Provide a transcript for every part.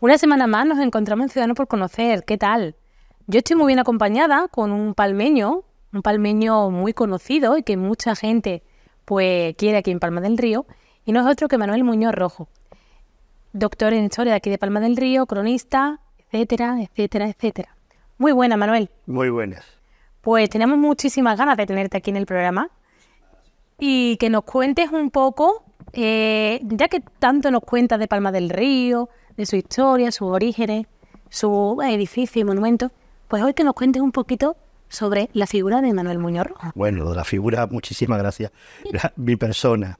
Una semana más nos encontramos en Ciudadano por Conocer. ¿Qué tal? Yo estoy muy bien acompañada con un palmeño, un palmeño muy conocido y que mucha gente pues quiere aquí en Palma del Río, y no es otro que Manuel Muñoz Rojo, doctor en historia de aquí de Palma del Río, cronista, etcétera, etcétera, etcétera. Muy buena, Manuel. Muy buenas. Pues tenemos muchísimas ganas de tenerte aquí en el programa y que nos cuentes un poco, eh, ya que tanto nos cuentas de Palma del Río, de su historia, sus orígenes, su eh, edificio y monumento, pues hoy que nos cuentes un poquito sobre la figura de Manuel Muñoz Bueno, de la figura, muchísimas gracias. mi persona.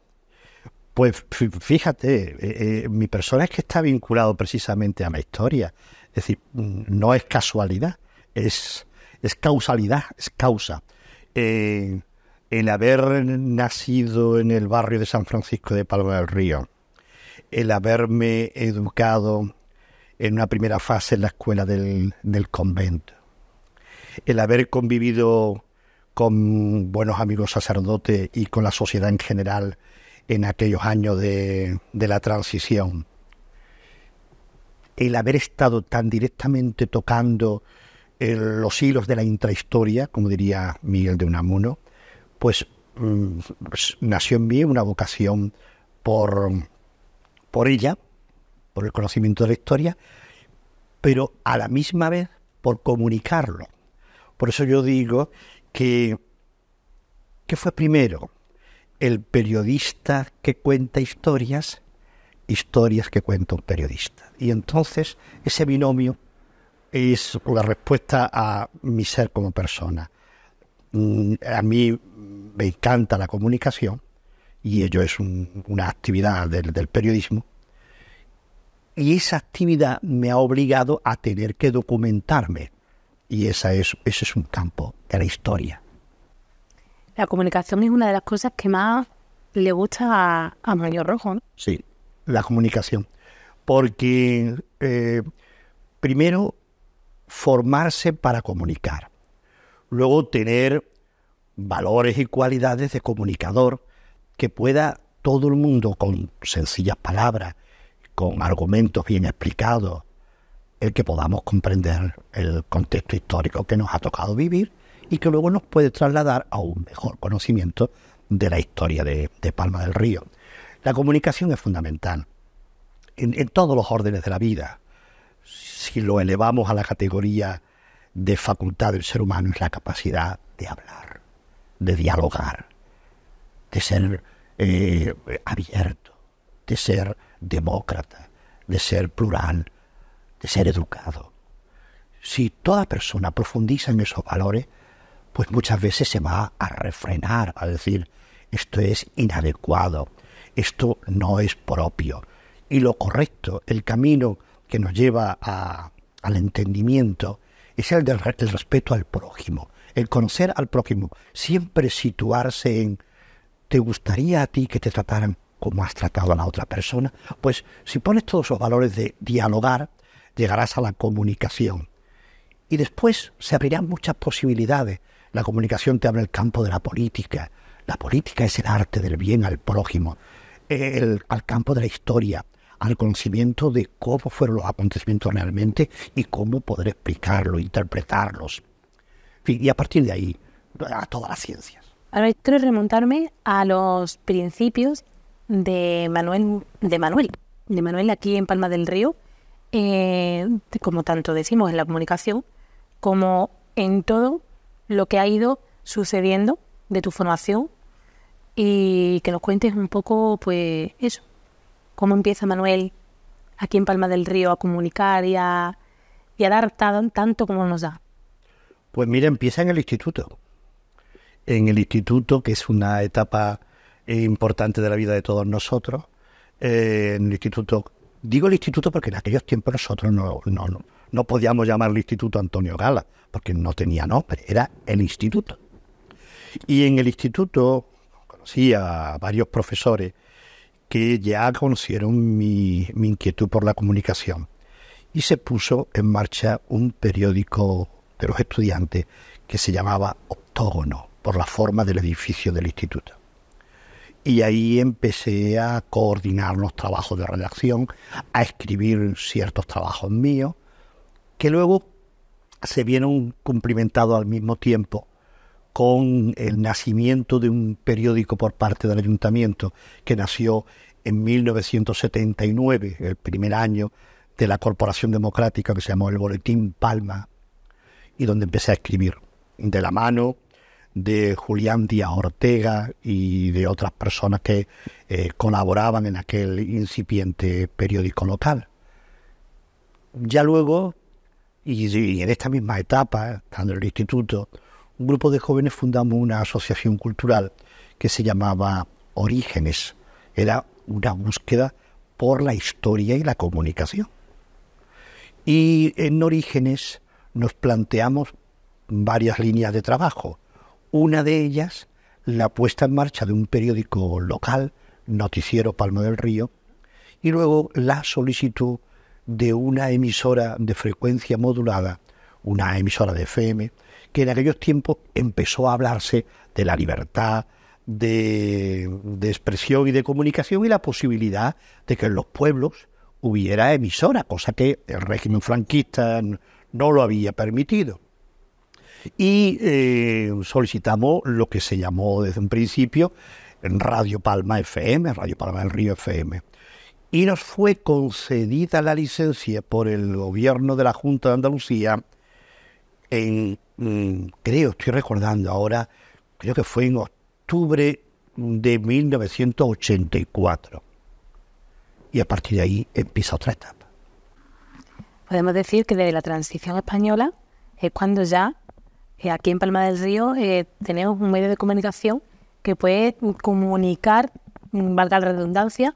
Pues fíjate, eh, mi persona es que está vinculado precisamente a mi historia. Es decir, no es casualidad, es, causalidad, es causa. Eh, el haber nacido en el barrio de San Francisco de Palma del Río, el haberme educado en una primera fase en la escuela del, convento, el haber convivido con buenos amigos sacerdotes y con la sociedad en general en aquellos años de la transición, el haber estado tan directamente tocando eh, los hilos de la intrahistoria, como diría Miguel de Unamuno, pues, mm, pues, nació en mí una vocación por, por ella, por el conocimiento de la historia, pero a la misma vez por comunicarlo. Por eso yo digo que ¿qué fue primero? ¿El periodista que cuenta historias historias que cuenta un periodista. Y entonces ese binomio es la respuesta a mi ser como persona. Mm, a mí me encanta la comunicación y ello es una actividad del, periodismo. Y esa actividad me ha obligado a tener que documentarme. Y esa es, ese es un campo de la historia. La comunicación es una de las cosas que más le gusta a, a Mario Rojo. Sí la comunicación. Porque eh, primero, formarse para comunicar. Luego, tener valores y cualidades de comunicador que pueda todo el mundo con sencillas palabras, con argumentos bien explicados, el que podamos comprender el contexto histórico que nos ha tocado vivir y que luego nos puede trasladar a un mejor conocimiento de la historia de Palma del Río. La comunicación es fundamental en, todos los órdenes de la vida. Si lo elevamos a la categoría de facultad del ser humano es la capacidad de hablar, de dialogar, de ser eh, abierto, de ser demócrata, de ser plural, de ser educado. Si toda persona profundiza en esos valores, pues muchas veces se va a refrenar, a decir, esto es inadecuado, esto no es propio. Y lo correcto, el camino que nos lleva a, al entendimiento, es el del respeto al prójimo, el conocer al prójimo, siempre situarse en, ¿te gustaría a ti que te trataran como has tratado a la otra persona? Pues si pones todos los valores de dialogar, llegarás a la comunicación. Y después se abrirán muchas posibilidades. La comunicación te abre el campo de la política. La política es el arte del bien al prójimo al campo de la historia, al conocimiento de cómo fueron los acontecimientos realmente y cómo poder explicarlos, interpretarlos. Y a partir de ahí, a todas las ciencias. Ahora quiero remontarme a los principios de Manuel, de Manuel, de Manuel aquí en Palma del Río, eh, como tanto decimos en la comunicación, como en todo lo que ha ido sucediendo de tu formación y que nos cuentes un poco, pues, eso, cómo empieza Manuel aquí en Palma del Río a comunicar y a, dar tanto como nos da. Pues mira, empieza en el instituto. En el instituto, que es una etapa importante de la vida de todos nosotros, eh, en el instituto, digo el instituto porque en aquellos tiempos nosotros no, no, no, no podíamos llamar el instituto Antonio Gala, porque no tenía nombre, era el instituto. Y en el instituto Sí, a varios profesores que ya conocieron mi, mi inquietud por la comunicación. Y se puso en marcha un periódico de los estudiantes que se llamaba Octógono, por la forma del edificio del instituto. Y ahí empecé a coordinar los trabajos de redacción, a escribir ciertos trabajos míos, que luego se vieron cumplimentados al mismo tiempo con el nacimiento de un periódico por parte del ayuntamiento que nació en 1979, el primer año de la Corporación Democrática que se llamó el Boletín Palma, y donde empecé a escribir de la mano de Julián Díaz Ortega y de otras personas que eh, colaboraban en aquel incipiente periódico local. Ya luego, y, y en esta misma etapa, estando en el instituto, grupo de jóvenes fundamos una asociación cultural que se llamaba Orígenes. Era una búsqueda por la historia y la comunicación. Y en Orígenes nos planteamos varias líneas de trabajo. Una de ellas, la puesta en marcha de un periódico local, Noticiero Palma del Río, y luego la solicitud de una emisora de frecuencia modulada, una emisora de FM, que en aquellos tiempos empezó a hablarse de la libertad, de, expresión y de comunicación y la posibilidad de que en los pueblos hubiera emisora, cosa que el régimen franquista no lo había permitido. Y eh, solicitamos lo que se llamó desde un principio Radio Palma FM, Radio Palma del Río FM. Y nos fue concedida la licencia por el gobierno de la Junta de Andalucía en, mm, creo, estoy recordando ahora, creo que fue en octubre de 1984. Y a partir de ahí empieza otra etapa. Podemos decir que desde la transición española es cuando ya eh, aquí en Palma del Río eh, tenemos un medio de comunicación que puede comunicar, mm, valga la redundancia,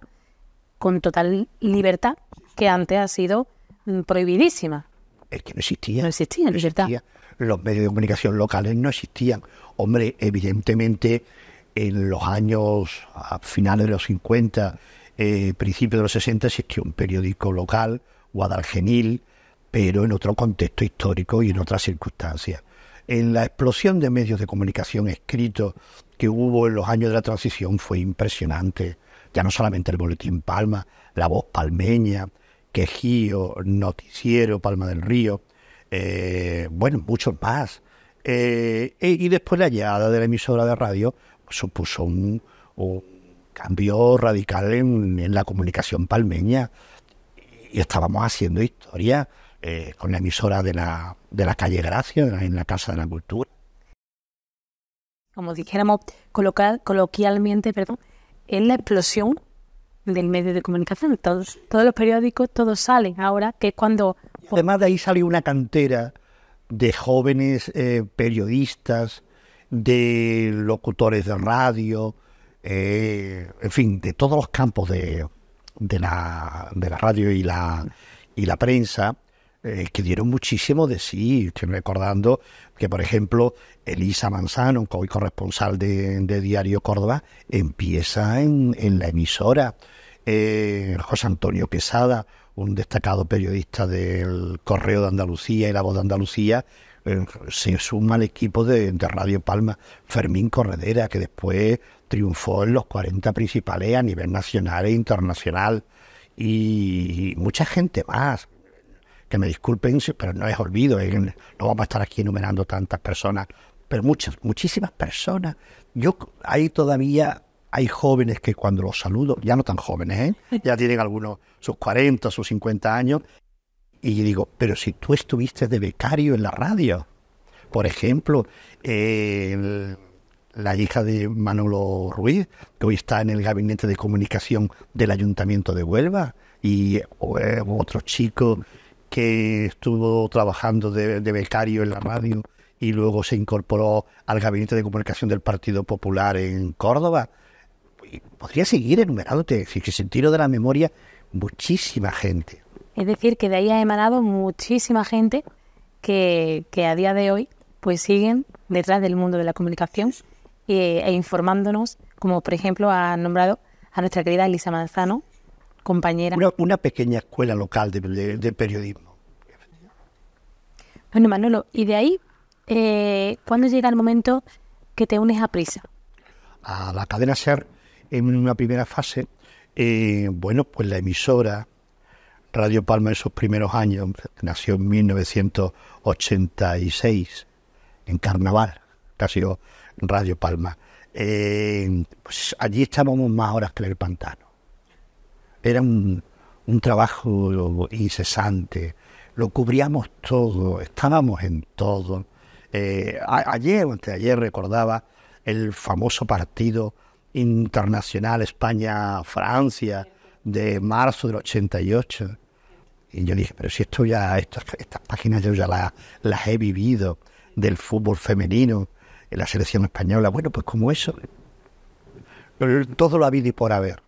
con total libertad, que antes ha sido mm, prohibidísima es que no existía. No existía, no Verdad. Los medios de comunicación locales no existían. Hombre, evidentemente, en los años, a finales de los 50, eh, principios de los 60, existió un periódico local, Guadalgenil, pero en otro contexto histórico y en otras circunstancias. En la explosión de medios de comunicación escritos que hubo en los años de la transición fue impresionante. Ya no solamente el Boletín Palma, la voz palmeña, Quejío, Noticiero, Palma del Río, eh, bueno, muchos más. Eh, eh, y después la llegada de la emisora de radio supuso un, cambio radical en, la comunicación palmeña y estábamos haciendo historia con la emisora de la, de la calle Gracia, en la Casa de la Cultura. Como dijéramos coloquialmente, perdón, ...en la explosión del medio de comunicación. Todos, todos los periódicos, todos salen ahora, que cuando... Además de ahí salió una cantera de jóvenes eh, periodistas, de locutores de radio, eh, en fin, de todos los campos de, de, la, de la radio y la, y la prensa, eh, que dieron muchísimo de sí. Estoy recordando que, por ejemplo, Elisa Manzano, hoy corresponsal de, de Diario Córdoba, empieza en, en la emisora. Eh, José Antonio Pesada, un destacado periodista del Correo de Andalucía y La Voz de Andalucía, eh, se suma al equipo de, Radio Palma, Fermín Corredera, que después triunfó en los 40 principales a nivel nacional e internacional, y, mucha gente más. Que me disculpen, pero no es olvido, eh, no vamos a estar aquí enumerando tantas personas, pero muchas, muchísimas personas. Yo hay todavía hay jóvenes que cuando los saludo, ya no tan jóvenes, ¿eh? ya tienen algunos sus 40, sus 50 años, y digo, pero si tú estuviste de becario en la radio, por ejemplo, la hija de Manolo Ruiz, que hoy está en el gabinete de comunicación del Ayuntamiento de Huelva, y eh, otro chico que estuvo trabajando de becario en la radio y luego se incorporó al gabinete de comunicación del Partido Popular en Córdoba podría seguir enumerándote, decir, que se tiro de la memoria muchísima gente. Es decir, que de ahí ha emanado muchísima gente que, a día de hoy pues siguen detrás del mundo de la comunicación e, informándonos, como por ejemplo ha nombrado a nuestra querida Elisa Manzano, compañera. Una, pequeña escuela local de, periodismo. Bueno, Manolo, y de ahí, eh, ¿cuándo llega el momento que te unes a Prisa? A la cadena SER en una primera fase, eh, bueno, pues la emisora Radio Palma en sus primeros años, nació en 1986, en Carnaval, casi Radio Palma. Eh, pues allí estábamos más horas que en el pantano. Era un, trabajo incesante, lo cubríamos todo, estábamos en todo. Eh, ayer recordaba el famoso partido internacional España-Francia de marzo del 88. Y yo dije, pero si esto ya, estas páginas yo ya las, he vivido, del fútbol femenino, en la selección española, bueno, pues como eso, todo lo habido y por haber.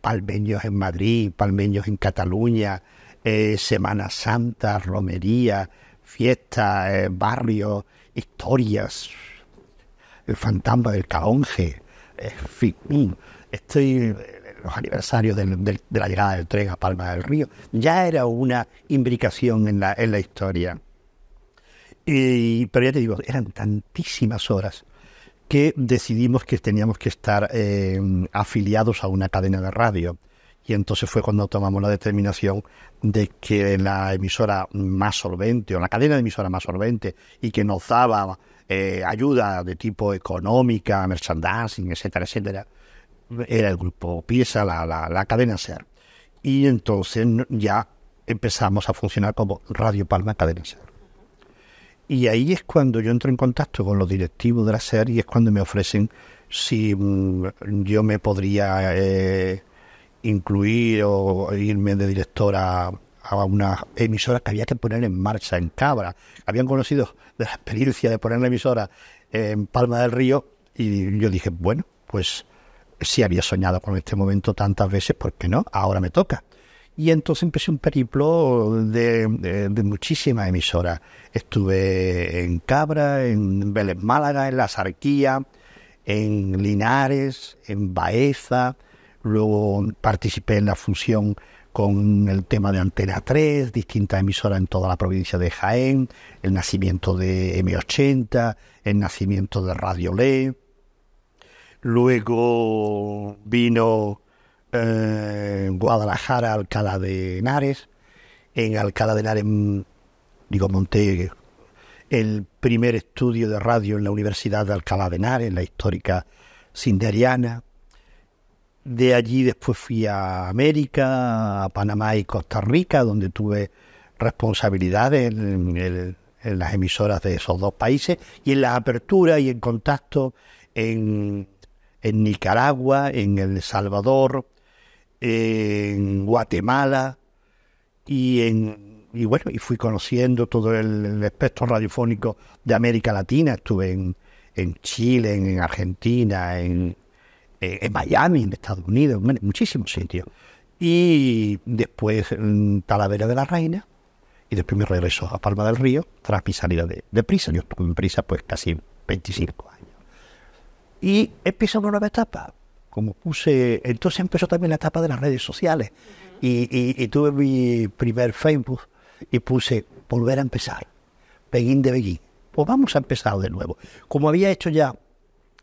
Palmeños en Madrid, palmeños en Cataluña, eh, Semana Santa, romería, fiestas, eh, barrios, historias, el fantasma del caonje, en fin, mm. estoy eh, los aniversarios de, la llegada del tren a Palma del Río, ya era una imbricación en la, historia. Y, pero ya te digo, eran tantísimas horas que decidimos que teníamos que estar eh, afiliados a una cadena de radio. Y entonces fue cuando tomamos la determinación de que la emisora más solvente, o la cadena de emisora más solvente, y que nos daba eh, ayuda de tipo económica, merchandising, etcétera, etcétera, era el grupo Pieza, la, cadena SER. Y entonces ya empezamos a funcionar como Radio Palma Cadena SER. Y ahí es cuando yo entro en contacto con los directivos de la SER y es cuando me ofrecen si mm, yo me podría eh, incluir o irme de directora a una emisora que había que poner en marcha, en cabra. Habían conocido de la experiencia de poner la emisora en Palma del Río y yo dije, bueno, pues ...si había soñado con este momento tantas veces, ¿por qué no? Ahora me toca. Y entonces empecé un periplo de, muchísimas emisoras. Estuve en Cabra, en Vélez Málaga, en La Sarquía, en Linares, en Baeza. Luego participé en la función con el tema de Antena 3, distintas emisoras en toda la provincia de Jaén, el nacimiento de M80, el nacimiento de Radio Le. Luego vino eh, Guadalajara, Alcalá de Henares. En Alcalá de Henares, digo, Montegue, el primer estudio de radio en la Universidad de Alcalá de Henares, la histórica cinderiana... De allí después fui a América, a Panamá y Costa Rica, donde tuve responsabilidades en, las emisoras de esos dos países y en las aperturas y en contacto en, Nicaragua, en El Salvador, en Guatemala y en y bueno, y fui conociendo todo el, espectro radiofónico de América Latina. Estuve en, en Chile, en Argentina, en, eh, en Miami, en Estados Unidos, en muchísimos sitios. Y después en Talavera de la Reina, y después me regreso a Palma del Río tras mi salida de, prisa. Yo estuve en prisa pues casi 25 años. Y empieza una nueva etapa. Como puse, entonces empezó también la etapa de las redes sociales. y, tuve mi primer Facebook y puse volver a empezar. Peguín de beguín... Pues vamos a empezar de nuevo. Como había hecho ya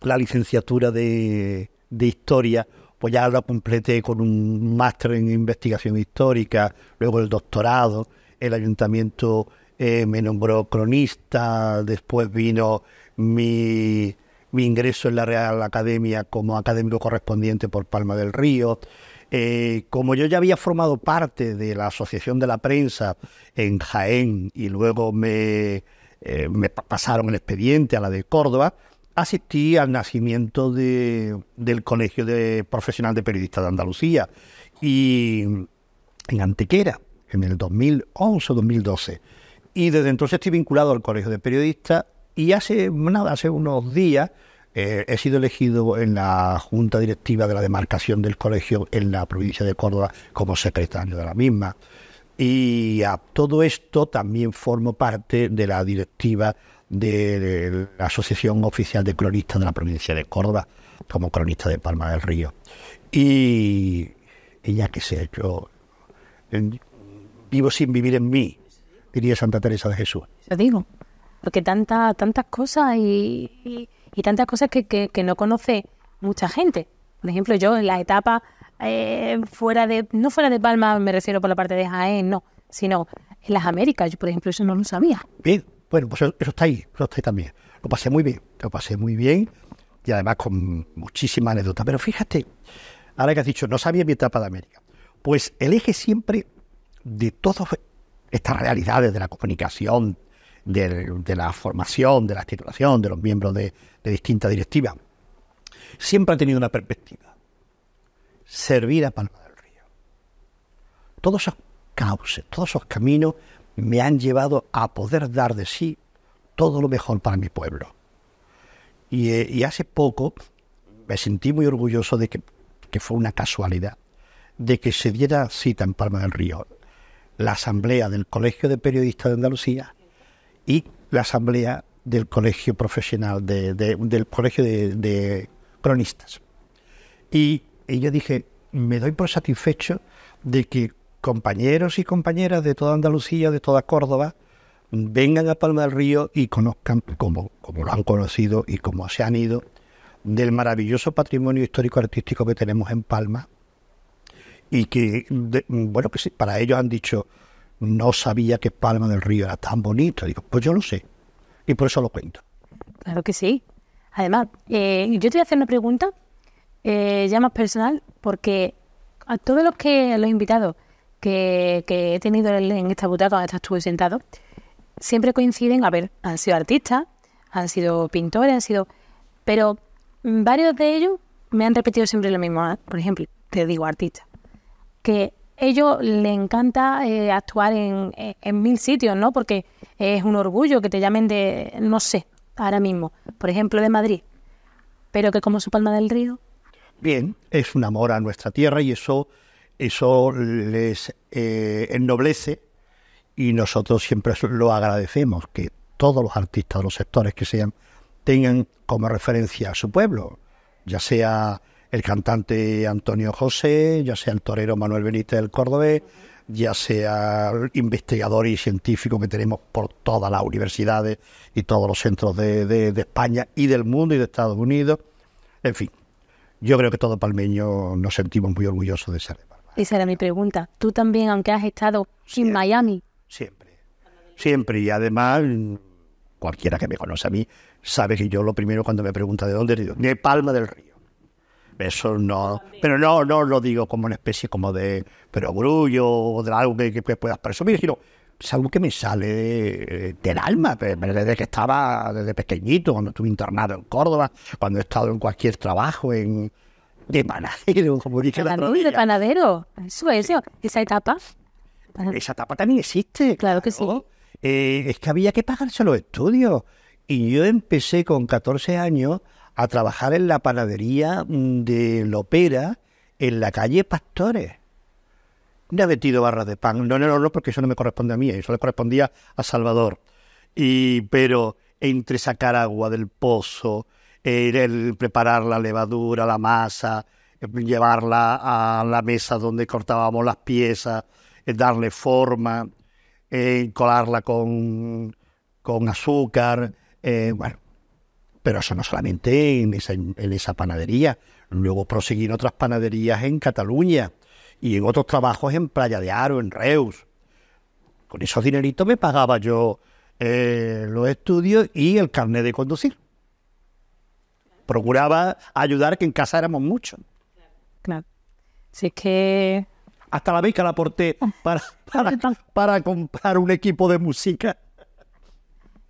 la licenciatura de, de historia, pues ya la completé con un máster en investigación histórica, luego el doctorado, el ayuntamiento eh, me nombró cronista, después vino mi, ingreso en la Real Academia como académico correspondiente por Palma del Río. Eh, como yo ya había formado parte de la Asociación de la Prensa en Jaén y luego me eh, pasaron el expediente a la de Córdoba, asistí al nacimiento de, del Colegio de Profesional de Periodistas de Andalucía y en Antequera, en el 2011-2012. Y desde entonces estoy vinculado al Colegio de Periodistas y hace, nada, hace unos días eh, he sido elegido en la Junta Directiva de la Demarcación del Colegio en la provincia de Córdoba como secretario de la misma. Y a todo esto también formo parte de la directiva de la Asociación Oficial de Cronistas de la provincia de Córdoba, como cronista de Palma del Río. Y ella que se ha hecho vivo sin vivir en mí, diría Santa Teresa de Jesús. Lo digo, porque tanta, tantas cosas y, y, tantas cosas que, no conoce mucha gente. Por ejemplo, yo en la etapa... Eh, fuera de, no fuera de Palma, me refiero por la parte de Jaén, no, sino en las Américas, yo por ejemplo eso no lo sabía. Bien, bueno, pues eso, está ahí, eso está ahí también. Lo pasé muy bien, lo pasé muy bien y además con muchísimas anécdotas... Pero fíjate, ahora que has dicho, no sabía mi etapa de América. Pues el eje siempre de todas estas realidades de la comunicación, de, la formación, de la titulación, de los miembros de, de distintas directivas, siempre ha tenido una perspectiva. Servir a Palma del Río. Todos esos cauces, todos esos caminos me han llevado a poder dar de sí todo lo mejor para mi pueblo. Eh, y, hace poco me sentí muy orgulloso de que, que fue una casualidad, de que se diera cita en Palma del Río la asamblea del Colegio de Periodistas de Andalucía y la asamblea del Colegio Profesional, del Colegio de, Cronistas. Y, y yo dije, me doy por satisfecho de que compañeros y compañeras de toda Andalucía, de toda Córdoba, vengan a Palma del Río y conozcan, como, lo han conocido y como se han ido, del maravilloso patrimonio histórico artístico que tenemos en Palma y que, bueno, que para ellos han dicho, no sabía que Palma del Río era tan bonito. Digo, pues yo lo sé y por eso lo cuento. Claro que sí. Además, eh, yo te voy a hacer una pregunta eh, ya más personal porque a todos los que los invitados que, he tenido en esta butaca donde estuve sentado, siempre coinciden, a ver, han sido artistas, han sido pintores, han sido... Pero varios de ellos me han repetido siempre lo mismo. ¿eh? Por ejemplo, te digo artista, que ellos le encanta eh, actuar en, en, en, mil sitios, ¿no? Porque es un orgullo que te llamen de, no sé, ahora mismo, por ejemplo, de Madrid, pero que como su palma del río. Bien, es un amor a nuestra tierra y eso eso les eh, ennoblece y nosotros siempre lo agradecemos, que todos los artistas de los sectores que sean tengan como referencia a su pueblo, ya sea el cantante Antonio José, ya sea el torero Manuel Benítez del Córdoba, ya sea el investigador y científico que tenemos por todas las universidades y todos los centros de, España y del mundo y de Estados Unidos. En fin, yo creo que todo palmeño nos sentimos muy orgullosos de ser esa era mi pregunta. Tú también, aunque has estado sin en Miami. Siempre. Siempre. Y además, cualquiera que me conoce a mí sabe que yo lo primero cuando me pregunta de dónde, digo, de Palma del Río. Eso no, pero no, no lo digo como una especie como de pero grullo o de algo que, puedas presumir, sino es algo que me sale eh, del alma, desde que estaba desde pequeñito, cuando estuve internado en Córdoba, cuando he estado en cualquier trabajo, en, de panadero, como dice la otra ¿De panadero? Eso es, esa etapa. Esa etapa también existe. Claro, que sí. Eh, es que había que pagarse los estudios. Y yo empecé con 14 años a trabajar en la panadería mm, de Lopera, en la calle Pastores. Me ha metido barras de pan. No, no, no, no, porque eso no me corresponde a mí, eso le correspondía a Salvador. Y, pero entre sacar agua del pozo, el, el preparar la levadura, la masa, llevarla a la mesa donde cortábamos las piezas, eh, darle forma, eh, colarla con, azúcar, eh, bueno. Pero eso no solamente en esa, panadería, luego proseguí en otras panaderías en Cataluña y en otros trabajos en Playa de Aro, en Reus. Con esos dineritos me pagaba yo los estudios y el carnet de conducir procuraba ayudar que en casa éramos muchos. Claro. Si es que... Hasta la que la aporté oh. para, para, comprar un equipo de música.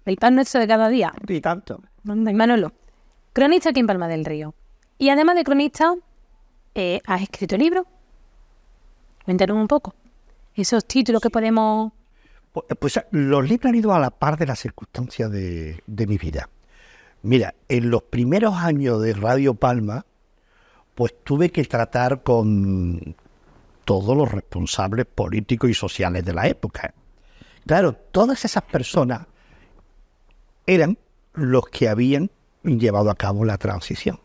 El pan nuestro de cada día. Y tanto. Manolo, cronista aquí en Palma del Río. Y además de cronista, eh, has escrito libros. Cuéntanos un poco. Esos títulos que podemos... Pues, pues, los libros han ido a la par de las circunstancias de mi vida. Mira, en los primeros años de Radio Palma, pues tuve que tratar con todos los responsables políticos y sociales de la época. Claro, todas esas personas eran los que habían llevado a cabo la transición.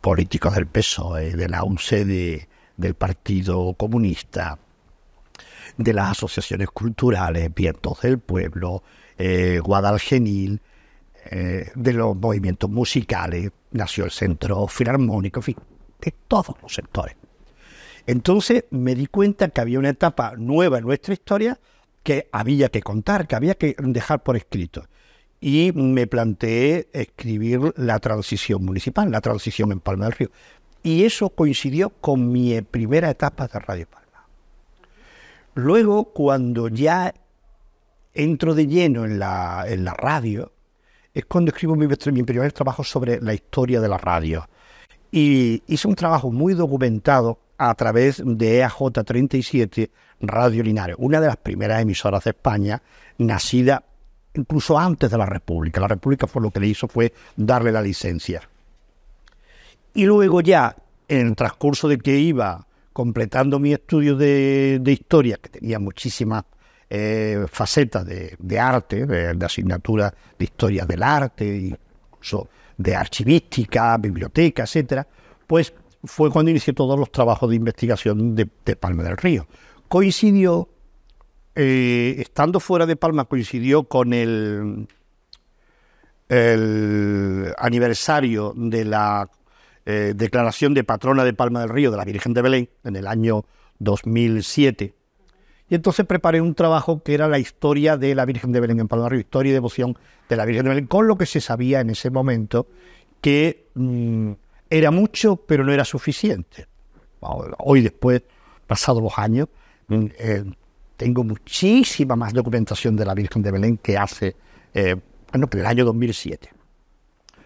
Políticos del PSOE, de la UNCE, del Partido Comunista, de las asociaciones culturales, Vientos del Pueblo, eh, Guadalgenil, de los movimientos musicales, nació el Centro Filarmónico, en fin, de todos los sectores. Entonces me di cuenta que había una etapa nueva en nuestra historia que había que contar, que había que dejar por escrito. Y me planteé escribir la transición municipal, la transición en Palma del Río. Y eso coincidió con mi primera etapa de Radio Palma. Luego, cuando ya entro de lleno en la, en la radio, es cuando escribo mi, mi primer trabajo sobre la historia de la radio. Y hice un trabajo muy documentado a través de EAJ37 Radio Linares, una de las primeras emisoras de España, nacida incluso antes de la República. La República fue lo que le hizo fue darle la licencia. Y luego ya, en el transcurso de que iba completando mi estudio de, de historia, que tenía muchísimas eh, facetas de, arte, de, asignaturas asignatura de historia del arte, incluso de archivística, biblioteca, etcétera, pues fue cuando inicié todos los trabajos de investigación de, Palma del Río. Coincidió, eh, estando fuera de Palma, coincidió con el, aniversario de la eh, declaración de patrona de Palma del Río de la Virgen de Belén en el año 2007 y entonces preparé un trabajo que era la historia de la Virgen de Belén en Palma historia y devoción de la Virgen de Belén, con lo que se sabía en ese momento, que mm, era mucho, pero no era suficiente. Hoy después, pasados los años, mm, eh, tengo muchísima más documentación de la Virgen de Belén que hace, eh, bueno, que el año 2007.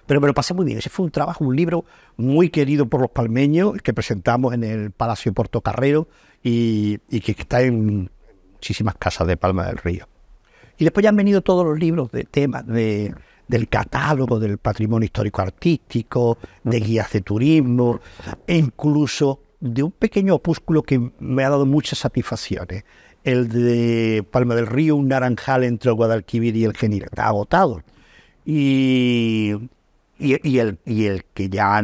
Pero me lo pasé muy bien. Ese fue un trabajo, un libro muy querido por los palmeños que presentamos en el Palacio Portocarrero y, y que está en, muchísimas casas de Palma del Río. Y después ya han venido todos los libros de temas de, del catálogo del patrimonio histórico artístico, de guías de turismo, e incluso de un pequeño opúsculo que me ha dado muchas satisfacciones, el de Palma del Río, un naranjal entre Guadalquivir y el Genil, está agotado. Y, y, el, que ya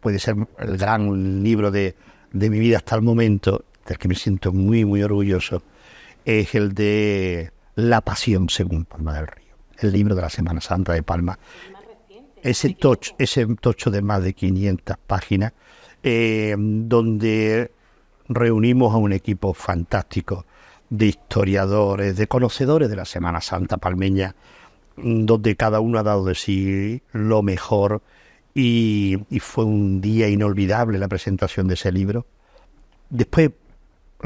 puede ser el gran libro de, de mi vida hasta el momento, del que me siento muy, muy orgulloso, es el de La Pasión según Palma del Río, el libro de la Semana Santa de Palma. Ese tocho, ese tocho de más de 500 páginas, eh, donde reunimos a un equipo fantástico de historiadores, de conocedores de la Semana Santa palmeña, donde cada uno ha dado de sí lo mejor y, y fue un día inolvidable la presentación de ese libro. Después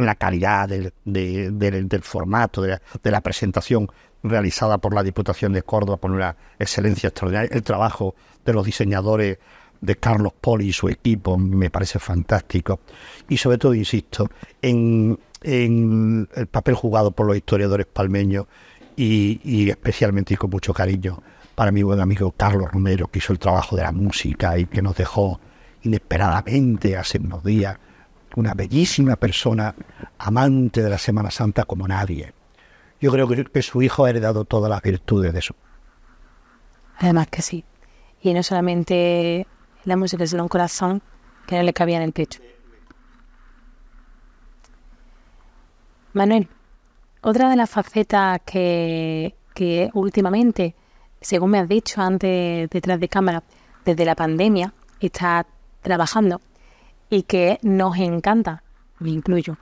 la calidad del, formato, de la, presentación realizada por la Diputación de Córdoba ...por una excelencia extraordinaria. El trabajo de los diseñadores de Carlos Poli y su equipo me parece fantástico. Y sobre todo, insisto, en, el papel jugado por los historiadores palmeños y, y especialmente y con mucho cariño para mi buen amigo Carlos Romero, que hizo el trabajo de la música y que nos dejó inesperadamente hace unos días una bellísima persona, amante de la Semana Santa como nadie. Yo creo que, su hijo ha heredado todas las virtudes de su. Además que sí. Y no solamente la música, sino un corazón que no le cabía en el pecho. Manuel, otra de las facetas que, que últimamente, según me has dicho antes detrás de cámara, desde la pandemia, está trabajando y que nos encanta, me incluyo,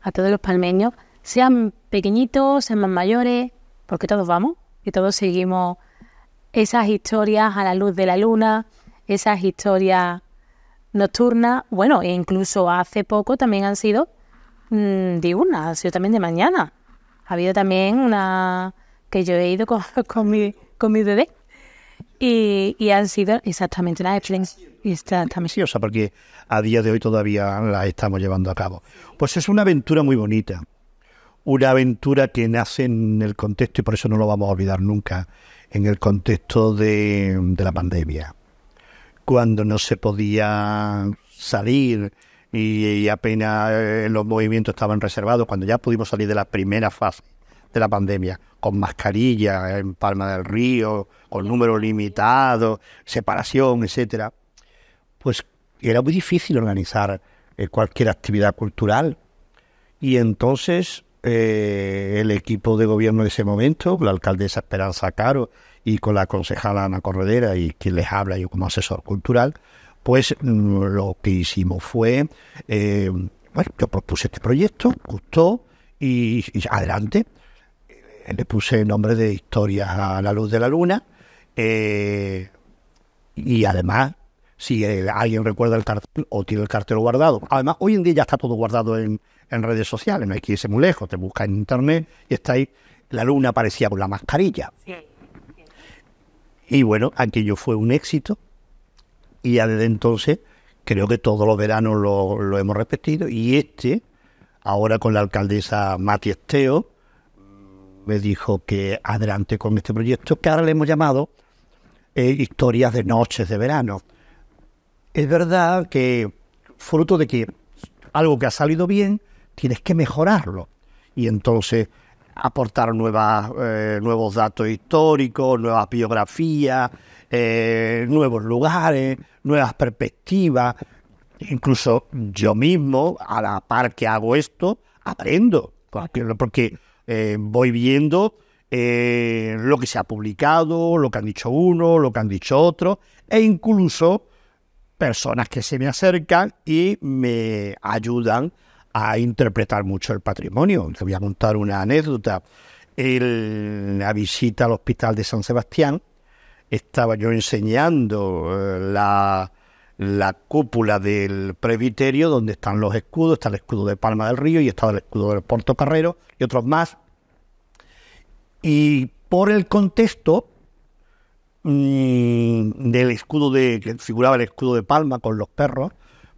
a todos los palmeños, sean pequeñitos, sean más mayores, porque todos vamos y todos seguimos esas historias a la luz de la luna, esas historias nocturnas, bueno, e incluso hace poco también han sido mm, diurnas, han sido también de mañana. Ha habido también una que yo he ido con, con mi, con mi bebé y, han sido exactamente las y está O sea, porque a día de hoy todavía la estamos llevando a cabo. Pues es una aventura muy bonita. Una aventura que nace en el contexto, y por eso no lo vamos a olvidar nunca, en el contexto de, la pandemia. Cuando no se podía salir y apenas eh, los movimientos estaban reservados, cuando ya pudimos salir de la primera fase de la pandemia, con mascarilla en Palma del Río, con número limitado, separación, etcétera, pues era muy difícil organizar eh, cualquier actividad cultural. Y entonces eh, el equipo de gobierno de ese momento, la alcaldesa Esperanza Caro y con la concejala Ana Corredera y quien les habla yo como asesor cultural, pues mm, lo que hicimos fue, eh, bueno, yo propuse este proyecto, gustó y adelante le puse nombre de Historias a la Luz de la Luna. Eh, y además, si alguien recuerda el cartel o tiene el cartel guardado, además hoy en día ya está todo guardado en, redes sociales, no hay que irse muy lejos, te busca en internet y está ahí. La luna aparecía con la mascarilla. Y bueno, aquello fue un éxito y ya desde entonces creo que todos los veranos lo, lo hemos repetido y este, ahora con la alcaldesa Mati Esteo, me dijo que adelante con este proyecto, que ahora le hemos llamado eh, Historias de Noches de Verano. Es verdad que fruto de que algo que ha salido bien, tienes que mejorarlo. Y entonces aportar nuevas, eh, nuevos datos históricos, nuevas biografías, eh, nuevos lugares, nuevas perspectivas. Incluso yo mismo, a la par que hago esto, aprendo. Porque, porque eh, voy viendo eh, lo que se ha publicado, lo que han dicho uno, lo que han dicho otro, e incluso personas que se me acercan y me ayudan a interpretar mucho el patrimonio. Te voy a contar una anécdota. En la visita al hospital de San Sebastián, estaba yo enseñando eh, la la cúpula del presbiterio donde están los escudos, está el escudo de Palma del Río y está el escudo del Puerto Carrero y otros más. Y por el contexto mm, del escudo de que figuraba el escudo de Palma con los perros,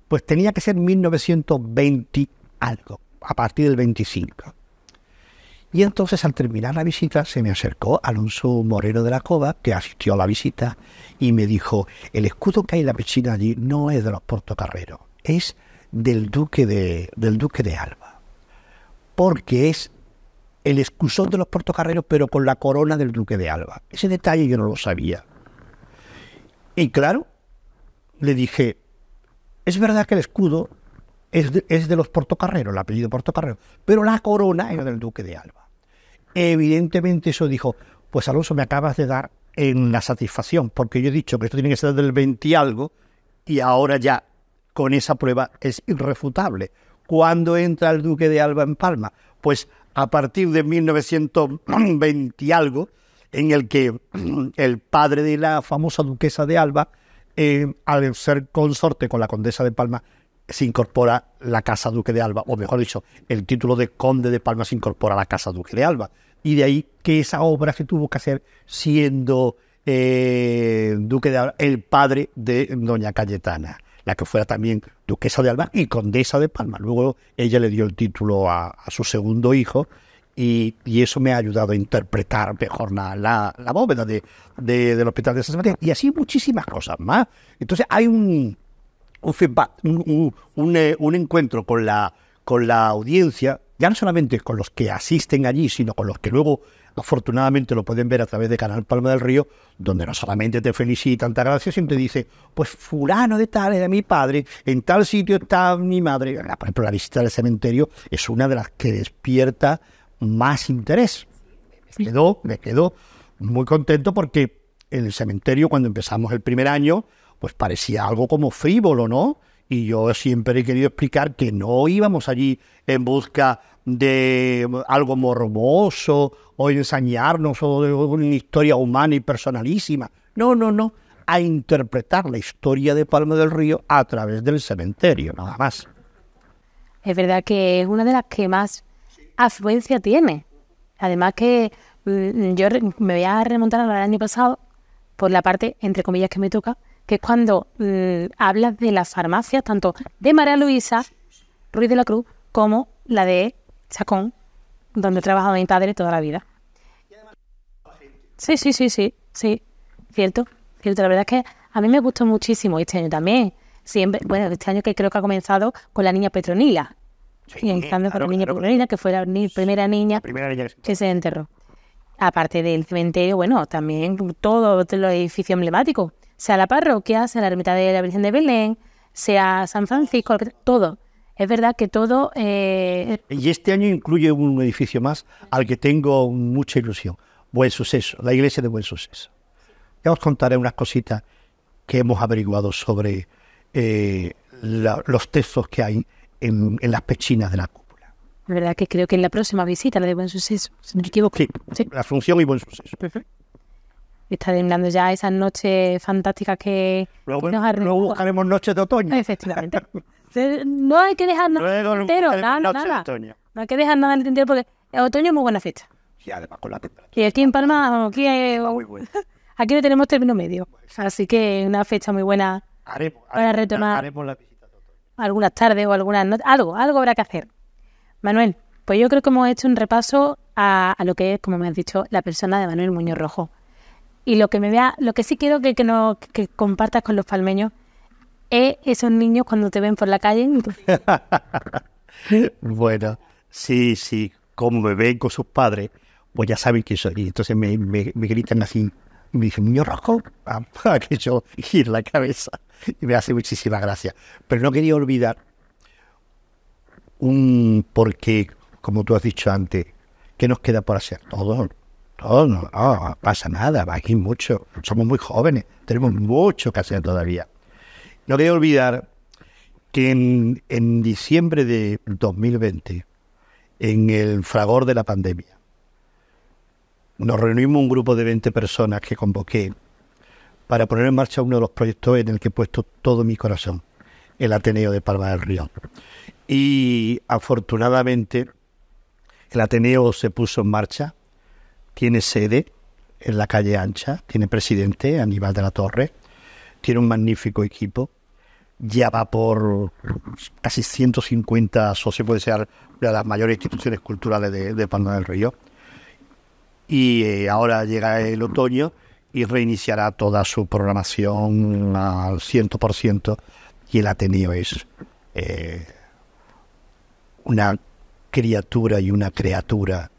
pues tenía que ser 1920 algo, a partir del 25. Y entonces al terminar la visita se me acercó Alonso Moreno de la Cova, que asistió a la visita, y me dijo, el escudo que hay en la piscina allí no es de los portocarreros, es del duque de, del duque de Alba, porque es el excusón de los portocarreros, pero con la corona del duque de Alba. Ese detalle yo no lo sabía. Y claro, le dije, es verdad que el escudo es de, los portocarreros, el apellido portocarrero, pero la corona era del duque de Alba. Evidentemente eso dijo, pues Alonso me acabas de dar en la satisfacción, porque yo he dicho que esto tiene que ser del 20 y algo, y ahora ya con esa prueba es irrefutable. ¿Cuándo entra el duque de Alba en Palma? Pues a partir de 1920 algo, en el que el padre de la famosa duquesa de Alba, eh, al ser consorte con la condesa de Palma, se incorpora la Casa Duque de Alba, o mejor dicho, el título de Conde de Palma se incorpora a la Casa Duque de Alba. Y de ahí que esa obra se tuvo que hacer siendo eh, Duque de el padre de Doña Cayetana, la que fuera también Duquesa de Alba y Condesa de Palma. Luego ella le dio el título a, su segundo hijo, y, eso me ha ayudado a interpretar mejor la, bóveda de, del Hospital de San Sebastián y así muchísimas cosas más. Entonces hay un, eh, un encuentro con la, con la audiencia, ya no solamente con los que asisten allí, sino con los que luego afortunadamente lo pueden ver a través de Canal Palma del Río, donde no solamente te felicitan, gracia sino te dice, pues fulano de tal era mi padre, en tal sitio está mi madre. Por ejemplo, la visita al cementerio es una de las que despierta más interés. Me quedó, me quedó muy contento porque en el cementerio, cuando empezamos el primer año, pues parecía algo como frívolo, ¿no? Y yo siempre he querido explicar que no íbamos allí en busca de algo morboso o ensañarnos o de una historia humana y personalísima. No, no, no. A interpretar la historia de Palma del Río a través del cementerio, nada más. Es verdad que es una de las que más afluencia tiene. Además que mm, yo me voy a remontar al año pasado por la parte, entre comillas, que me toca, que es cuando mm, hablas de las farmacias, tanto de María Luisa Ruiz de la Cruz como la de Chacón, donde he trabajado mi padre toda la vida. Sí, sí, sí, sí, sí, cierto, cierto. La verdad es que a mí me gustó muchísimo este año también. Siempre, bueno, este año que creo que ha comenzado con la niña Petronila. y empezando con la niña Petronila, que fue la primera niña, que se enterró. Aparte del cementerio, bueno, también todo, los edificios emblemáticos sea la parroquia, sea la ermita de la Virgen de Belén, sea San Francisco, todo. Es verdad que todo... Eh, y este año incluye un edificio más al que tengo mucha ilusión. Buen suceso, la iglesia de buen suceso. Ya os contaré unas cositas que hemos averiguado sobre eh, los textos que hay en, las pechinas de la cúpula. La verdad que creo que en la próxima visita, la de buen suceso, si no me equivoco. sí. la función y buen suceso. Perfecto está terminando ya esas noches fantásticas que, nos arruinamos. Luego buscaremos noches de otoño. Efectivamente. no hay que dejar nada luego, nada, nada. no hay que dejar nada en el tintero porque otoño es muy buena fecha. Y además con la temperatura. Y aquí en Palma, aquí, aquí no tenemos término medio. Así que una fecha muy buena haremos, para retomar. Haremos la de otoño. Algunas tardes o algunas noches. Algo, algo habrá que hacer. Manuel, pues yo creo que hemos hecho un repaso a lo que es, como me has dicho, la persona de Manuel Muñoz Rojo y lo que me vea, lo que sí quiero que, que, no, que compartas con los palmeños es esos niños cuando te ven por la calle. bueno, sí, sí, como me ven con sus padres, pues ya saben quién soy. Y entonces me, me, gritan así, me dicen, niño rojo, ah, para que yo gire la cabeza. Y me hace muchísima gracia. Pero no quería olvidar un porqué, como tú has dicho antes, ¿qué nos queda por hacer todos no, no, ah, pasa nada, va aquí mucho, somos muy jóvenes, tenemos mucho que hacer todavía. No voy a olvidar que en, en diciembre de 2020, en el fragor de la pandemia, nos reunimos un grupo de 20 personas que convoqué para poner en marcha uno de los proyectos en el que he puesto todo mi corazón, el Ateneo de Palma del Río. Y afortunadamente el Ateneo se puso en marcha, tiene sede en la calle Ancha, tiene presidente Aníbal de la Torre, tiene un magnífico equipo, ya va por casi 150 socios, puede ser una de las mayores instituciones culturales de, de del Río. Y eh, ahora llega el otoño y reiniciará toda su programación al 100% y el Ateneo es eh, una criatura y una criatura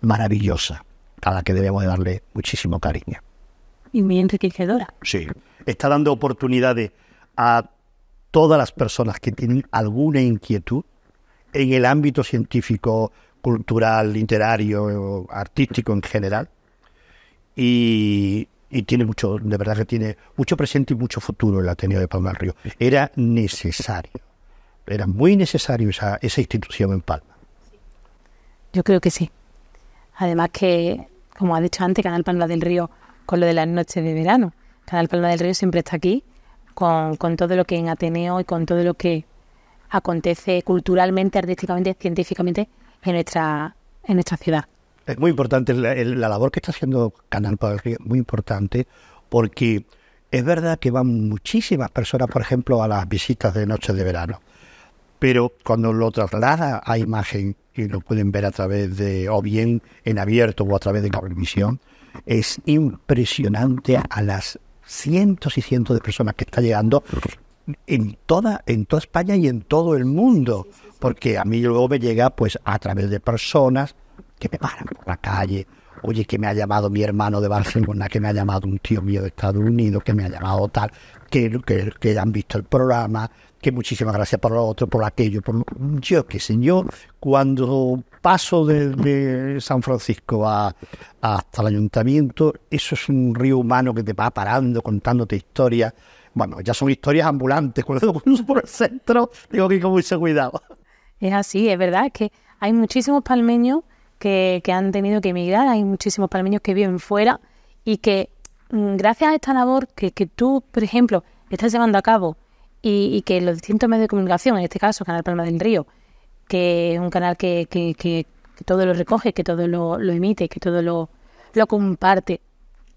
maravillosa, a la que debemos de darle muchísimo cariño. Y muy enriquecedora. Sí, está dando oportunidades a todas las personas que tienen alguna inquietud en el ámbito científico, cultural, literario, artístico en general. Y, tiene mucho, de verdad que tiene mucho presente y mucho futuro el Ateneo de Palma del Río. Era necesario, era muy necesario esa, esa institución en Palma. Yo creo que sí. Además que, como ha dicho antes, Canal Palma del Río, con lo de las noches de verano, Canal Palma del Río siempre está aquí con, todo lo que en Ateneo y con todo lo que acontece culturalmente, artísticamente, científicamente en nuestra, en nuestra ciudad. Es muy importante la, labor que está haciendo Canal Palma del Río, muy importante, porque es verdad que van muchísimas personas, por ejemplo, a las visitas de noches de verano, pero cuando lo traslada a imagen y lo pueden ver a través de, o bien en abierto o a través de Cablevisión, es impresionante a las cientos y cientos de personas que está llegando en toda, en toda España y en todo el mundo, porque a mí luego me llega pues a través de personas que me paran por la calle, oye, que me ha llamado mi hermano de Barcelona, que me ha llamado un tío mío de Estados Unidos, que me ha llamado tal, que, que han visto el programa, que muchísimas gracias por lo otro, por aquello, por, yo qué señor, cuando paso desde de San Francisco hasta el ayuntamiento, eso es un río humano que te va parando, contándote historias, bueno, ya son historias ambulantes, cuando por el centro digo que con mucho cuidado. Es así, es verdad, es que hay muchísimos palmeños que, han tenido que emigrar, hay muchísimos palmeños que viven fuera y que mm, gracias a esta labor que tú, por ejemplo, estás llevando a cabo y, que los distintos medios de comunicación, en este caso Canal Palma del Río, que es un canal que, todo lo recoge, que todo lo, emite, que todo lo, comparte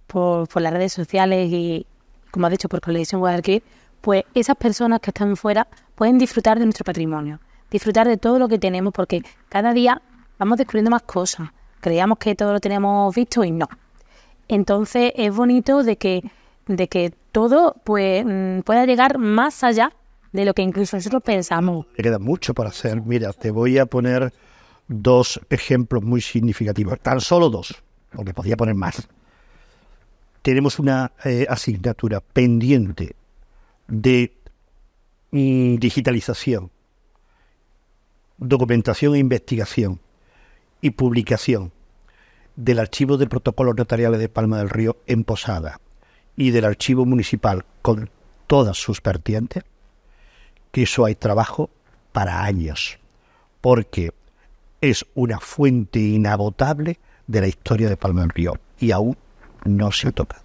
por, las redes sociales y, como ha dicho, por Colección Guadalquivir, pues esas personas que están fuera pueden disfrutar de nuestro patrimonio, disfrutar de todo lo que tenemos, porque cada día vamos descubriendo más cosas. Creíamos que todo lo teníamos visto y no. Entonces es bonito de que, de que todo pues, mm, pueda llegar más allá de lo que incluso nosotros pensamos. Me queda mucho por hacer. Mira, te voy a poner dos ejemplos muy significativos, tan solo dos, porque podía poner más. Tenemos una eh, asignatura pendiente de mm, digitalización, documentación e investigación y publicación del archivo de protocolos notariales de Palma del Río en Posada y del archivo municipal con todas sus vertientes, que eso hay trabajo para años, porque es una fuente inagotable de la historia de Palma del Río y aún no se ha tocado.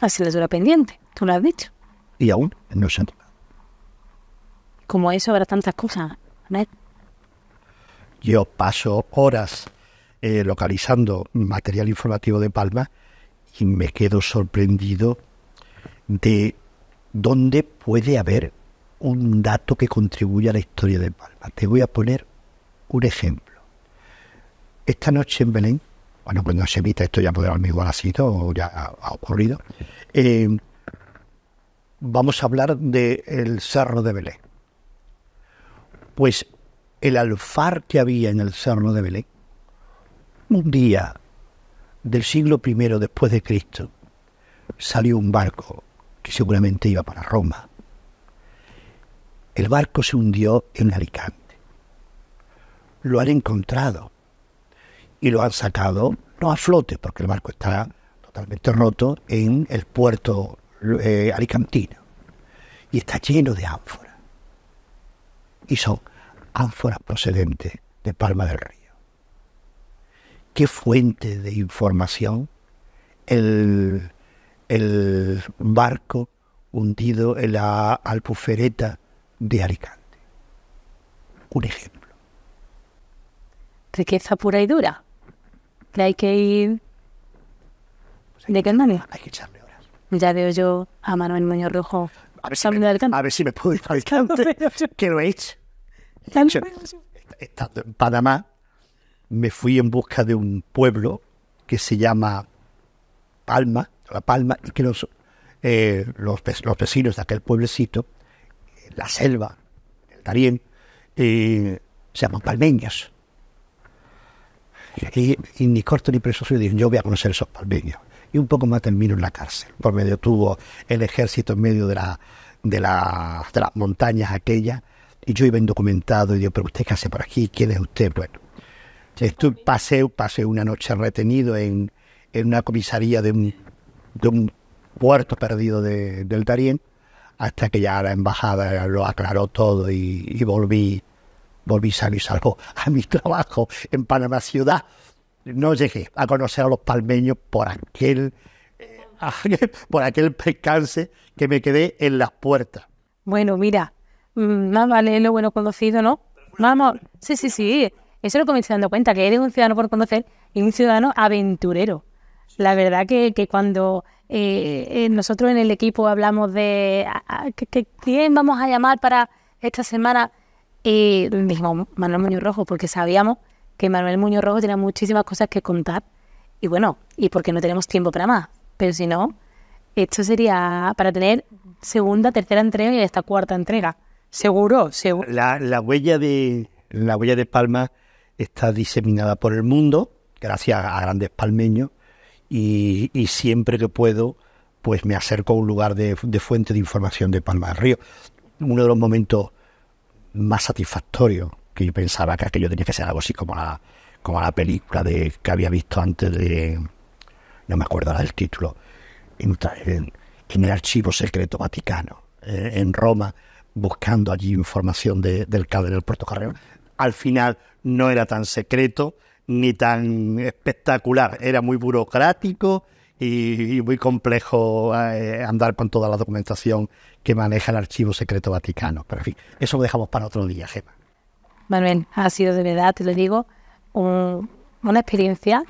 Así les dura pendiente, tú lo has dicho. Y aún no se ha tocado. Como eso habrá tantas cosas, ¿no? Yo paso horas eh, localizando material informativo de Palma y me quedo sorprendido de dónde puede haber un dato que contribuya a la historia de Palma. Te voy a poner un ejemplo. Esta noche en Belén, bueno, cuando pues se evita esto ya podrá haberme igualacito o ya ha, ocurrido, eh, vamos a hablar del Cerro de Belén. Pues el alfar que había en el Cerro de Belén, un día del siglo I después de Cristo salió un barco que seguramente iba para Roma. El barco se hundió en Alicante. Lo han encontrado y lo han sacado, no a flote, porque el barco está totalmente roto, en el puerto eh, alicantino. Y está lleno de ánforas. Y son ánforas procedentes de Palma del Rey qué fuente de información el, el barco hundido en la alpufereta de Alicante. Un ejemplo. Riqueza pura y dura. Que hay que ir... Pues ¿De qué manera? Hay que echarle horas. Ya veo yo a Manuel Muñoz Rojo. A ver, si me, a ver si me puedo ir a Alicante. que lo he hecho. Estando en Panamá, me fui en busca de un pueblo que se llama Palma, La Palma, y que los, eh, los, vecinos de aquel pueblecito, la selva, el Darién, eh, se llaman palmeños. Y, ni corto ni preso, yo yo voy a conocer esos palmeños. Y un poco más termino en la cárcel. Por medio tuvo el ejército en medio de, la, de, la, de las montañas aquellas. Y yo iba indocumentado y digo, pero usted qué hace por aquí, ¿quién es usted? Bueno, Estuve, pasé, pasé una noche retenido en, una comisaría de un, de un puerto perdido de, del Tarien... hasta que ya la embajada lo aclaró todo y, volví, volví sano y salvo a mi trabajo en Panamá Ciudad. No llegué a conocer a los palmeños por aquel, eh, por aquel percance que me quedé en las puertas. Bueno, mira, mm, más vale lo bueno conocido, ¿no? Vamos, sí, sí, sí. Eso lo comencé dando cuenta, que eres un ciudadano por conocer y un ciudadano aventurero. La verdad que, cuando eh, eh, nosotros en el equipo hablamos de quién vamos a llamar para esta semana, eh, dijimos Manuel Muñoz Rojo, porque sabíamos que Manuel Muñoz Rojo tenía muchísimas cosas que contar. Y bueno, y porque no tenemos tiempo para más. Pero si no, esto sería para tener segunda, tercera entrega y esta cuarta entrega. Seguro, seguro. La, huella de la huella de Palma está diseminada por el mundo, gracias a grandes palmeños, y, siempre que puedo, pues me acerco a un lugar de, fuente de información de Palma del Río. Uno de los momentos más satisfactorios que yo pensaba que aquello tenía que ser algo así como la, como la película de, que había visto antes de. No me acuerdo del título. En, el Archivo Secreto Vaticano, eh, en Roma, buscando allí información del del del Puerto al final no era tan secreto ni tan espectacular, era muy burocrático y, muy complejo eh, andar con toda la documentación que maneja el Archivo Secreto Vaticano. Pero en fin, eso lo dejamos para otro día, Gemma. Manuel, ha sido de verdad, te lo digo, una experiencia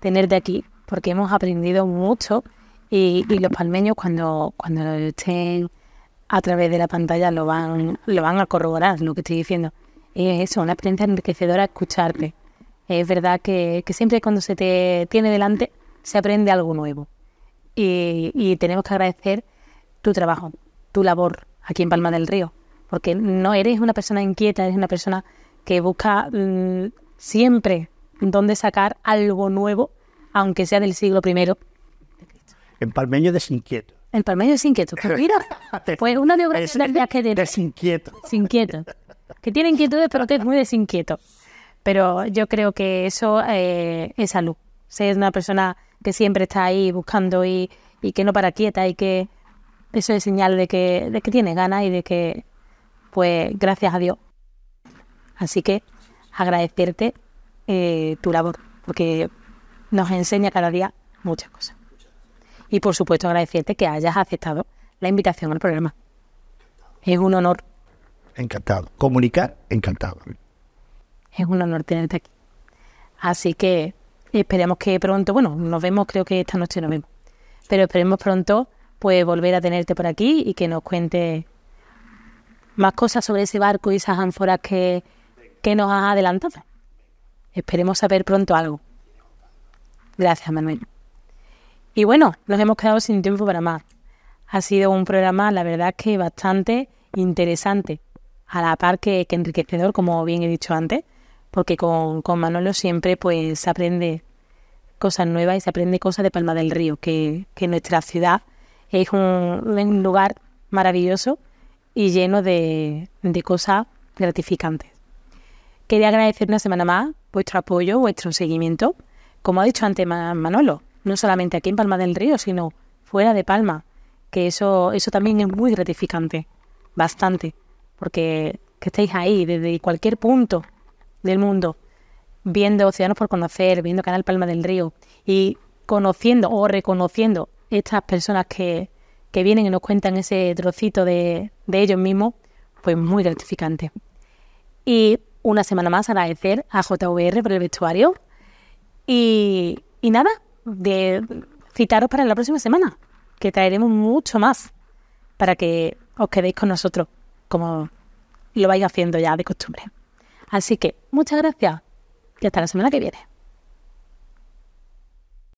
tenerte aquí, porque hemos aprendido mucho y, y, los palmeños cuando, cuando estén a través de la pantalla lo van, lo van a corroborar, lo que estoy diciendo. Es eso, una experiencia enriquecedora escucharte. Es verdad que, siempre cuando se te tiene delante se aprende algo nuevo. Y, y tenemos que agradecer tu trabajo, tu labor aquí en Palma del Río, porque no eres una persona inquieta, eres una persona que busca mm, siempre dónde sacar algo nuevo, aunque sea del siglo primero. En palmeño desinquieto. En palmeño desinquieto. Pues mira, pues una biografía que... De... Desinquieto. Desinquieto que tiene inquietudes, pero que es muy desinquieto. Pero yo creo que eso eh, es salud. Ser una persona que siempre está ahí buscando y, que no para quieta y que eso es señal de que, de tiene ganas y de que, pues, gracias a Dios. Así que agradecerte eh, tu labor, porque nos enseña cada día muchas cosas. Y por supuesto agradecerte que hayas aceptado la invitación al programa. Es un honor encantado. Comunicar, encantado. Es un honor tenerte aquí. Así que esperemos que pronto, bueno, nos vemos, creo que esta noche nos vemos, pero esperemos pronto pues volver a tenerte por aquí y que nos cuente más cosas sobre ese barco y esas ánforas que, que nos has adelantado. Esperemos saber pronto algo. Gracias, Manuel. Y bueno, nos hemos quedado sin tiempo para más. Ha sido un programa, la verdad, que bastante interesante a la par que, enriquecedor, como bien he dicho antes, porque con, Manolo siempre pues se aprende cosas nuevas y se aprende cosas de Palma del Río, que, nuestra ciudad es un, lugar maravilloso y lleno de, de cosas gratificantes. Quería agradecer una semana más vuestro apoyo, vuestro seguimiento. Como ha dicho antes Manolo, no solamente aquí en Palma del Río, sino fuera de Palma, que eso, eso también es muy gratificante, bastante porque que estáis ahí desde cualquier punto del mundo, viendo océanos por Conocer, viendo Canal Palma del Río y conociendo o reconociendo estas personas que, vienen y nos cuentan ese trocito de, ellos mismos, pues muy gratificante. Y una semana más agradecer a JVR por el vestuario y, y nada, de citaros para la próxima semana, que traeremos mucho más para que os quedéis con nosotros como lo vais haciendo ya de costumbre. Así que muchas gracias y hasta la semana que viene.